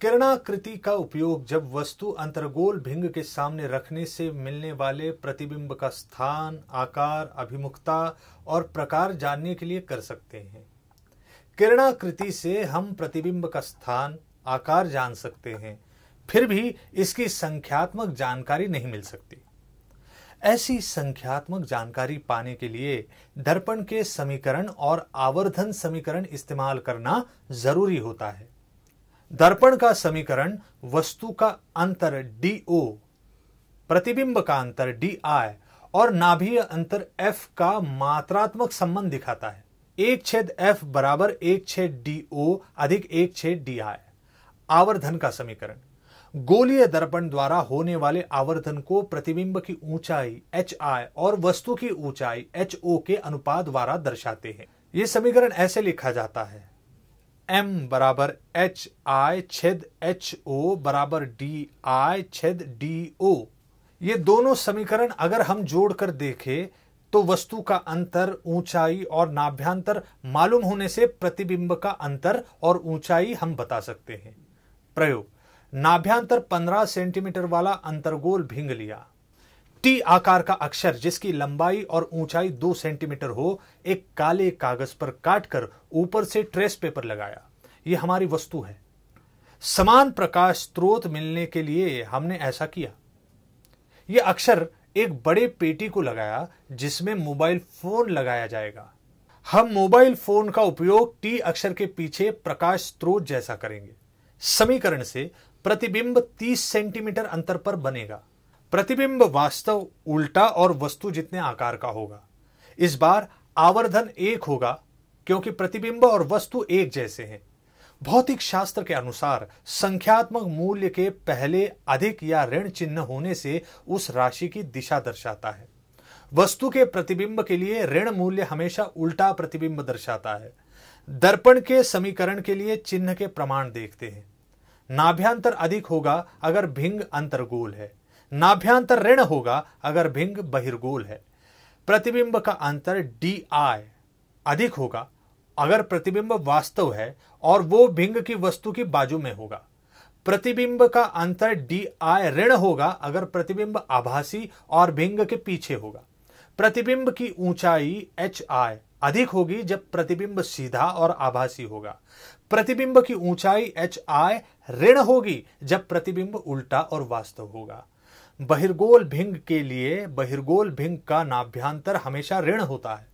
किरणाकृति का उपयोग जब वस्तु अंतर्गोल भिंग के सामने रखने से मिलने वाले प्रतिबिंब का स्थान आकार अभिमुखता और प्रकार जानने के लिए कर सकते हैं किरणाकृति से हम प्रतिबिंब का स्थान आकार जान सकते हैं फिर भी इसकी संख्यात्मक जानकारी नहीं मिल सकती ऐसी संख्यात्मक जानकारी पाने के लिए दर्पण के समीकरण और आवर्धन समीकरण इस्तेमाल करना जरूरी होता है दर्पण का समीकरण वस्तु का अंतर डी ओ प्रतिबिंब का अंतर डी आई और नाभीय अंतर एफ का मात्रात्मक संबंध दिखाता है एक छेद एफ बराबर एक छेद डी ओ अधिक एक छेद डी आई आवर्धन का समीकरण गोलीय दर्पण द्वारा होने वाले आवर्धन को प्रतिबिंब की ऊंचाई एच आई और वस्तु की ऊंचाई एच ओ के अनुपात द्वारा दर्शाते हैं यह समीकरण ऐसे लिखा जाता है एम बराबर एच आई छेद एच ओ बराबर डी आई छेद डी ओ ये दोनों समीकरण अगर हम जोड़कर देखें तो वस्तु का अंतर ऊंचाई और नाभ्यांतर मालूम होने से प्रतिबिंब का अंतर और ऊंचाई हम बता सकते हैं प्रयोग नाभ्यांतर 15 सेंटीमीटर वाला अंतरगोल भिंग लिया टी आकार का अक्षर जिसकी लंबाई और ऊंचाई दो सेंटीमीटर हो एक काले कागज पर काटकर ऊपर से ट्रेस पेपर लगाया ये हमारी वस्तु है समान प्रकाश स्रोत मिलने के लिए हमने ऐसा किया यह अक्षर एक बड़े पेटी को लगाया जिसमें मोबाइल फोन लगाया जाएगा हम मोबाइल फोन का उपयोग टी अक्षर के पीछे प्रकाश स्रोत जैसा करेंगे समीकरण से प्रतिबिंब 30 सेंटीमीटर अंतर पर बनेगा प्रतिबिंब वास्तव उल्टा और वस्तु जितने आकार का होगा इस बार आवर्धन एक होगा क्योंकि प्रतिबिंब और वस्तु एक जैसे हैं भौतिक शास्त्र के अनुसार संख्यात्मक मूल्य के पहले अधिक या ऋण चिन्ह होने से उस राशि की दिशा दर्शाता है वस्तु के प्रतिबिंब के लिए ऋण मूल्य हमेशा उल्टा प्रतिबिंब दर्शाता है दर्पण के समीकरण के लिए चिन्ह के प्रमाण देखते हैं नाभ्यांतर अधिक होगा अगर भिंग अंतर्गोल है नाभ्यांतर ऋण होगा अगर भिंग बहिर्गोल है प्रतिबिंब का अंतर डी आई अधिक होगा अगर प्रतिबिंब वास्तव है और वो भिंग की वस्तु की बाजू में होगा प्रतिबिंब का अंतर डी आई ऋण होगा अगर प्रतिबिंब आभासी और भिंग के पीछे होगा प्रतिबिंब की ऊंचाई एच आई अधिक होगी जब प्रतिबिंब सीधा और आभासी होगा प्रतिबिंब की ऊंचाई एच आई ऋण होगी जब प्रतिबिंब उल्टा और वास्तव होगा बहिर्गोल भिंग के लिए बहिर्गोल भिंग का नाभ्यांतर हमेशा ऋण होता है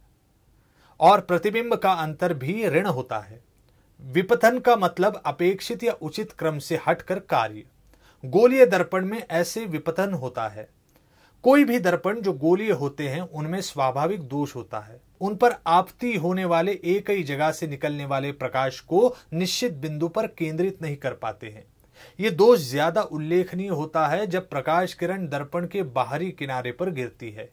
और प्रतिबिंब का अंतर भी ऋण होता है विपथन का मतलब अपेक्षित या उचित क्रम से हटकर कार्य गोलीय दर्पण में ऐसे विपथन होता है कोई भी दर्पण जो गोलीय होते हैं उनमें स्वाभाविक दोष होता है उन पर आपती होने वाले एक ही जगह से निकलने वाले प्रकाश को निश्चित बिंदु पर केंद्रित नहीं कर पाते हैं ये दोष ज्यादा उल्लेखनीय होता है जब प्रकाश किरण दर्पण के बाहरी किनारे पर गिरती है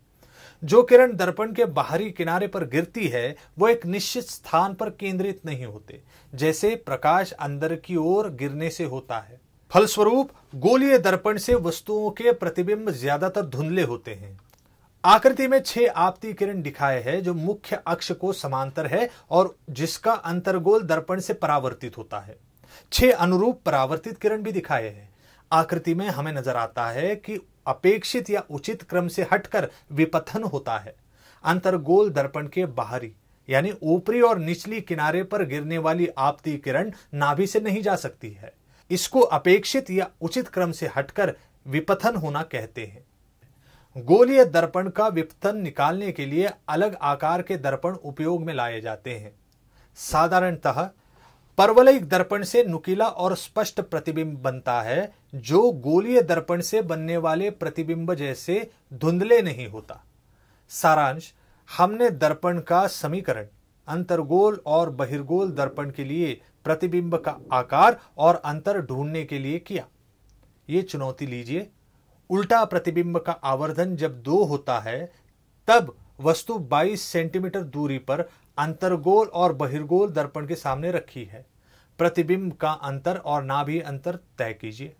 जो किरण दर्पण के बाहरी किनारे पर गिरती है वो एक निश्चित स्थान पर केंद्रित नहीं होते जैसे प्रकाश अंदर की ओर गिरने से होता है फलस्वरूप गोलीय दर्पण से वस्तुओं के प्रतिबिंब ज्यादातर धुंधले होते हैं आकृति में छह आपती किरण दिखाए हैं जो मुख्य अक्ष को समांतर है और जिसका अंतर्गोल दर्पण से परावर्तित होता है छह अनुरूप परावर्तित किरण भी दिखाए हैं आकृति में हमें नजर आता है कि अपेक्षित या उचित क्रम से हटकर विपथन होता है अंतरगोल दर्पण के बाहरी यानी ऊपरी और निचली किनारे पर गिरने वाली आपती किरण नाभि से नहीं जा सकती है इसको अपेक्षित या उचित क्रम से हटकर विपथन होना कहते हैं गोलीय दर्पण का विपथन निकालने के लिए अलग आकार के दर्पण उपयोग में लाए जाते हैं साधारणतः परवलयिक दर्पण से नुकीला और स्पष्ट प्रतिबिंब बनता है जो गोलीय दर्पण से बनने वाले प्रतिबिंब जैसे धुंधले नहीं होता सारांश हमने दर्पण का समीकरण अंतर्गोल और बहिर्गोल दर्पण के लिए प्रतिबिंब का आकार और अंतर ढूंढने के लिए किया ये चुनौती लीजिए उल्टा प्रतिबिंब का आवर्धन जब दो होता है तब वस्तु 22 सेंटीमीटर दूरी पर अंतर्गोल और बहिर्गोल दर्पण के सामने रखी है प्रतिबिंब का अंतर और नाभि अंतर तय कीजिए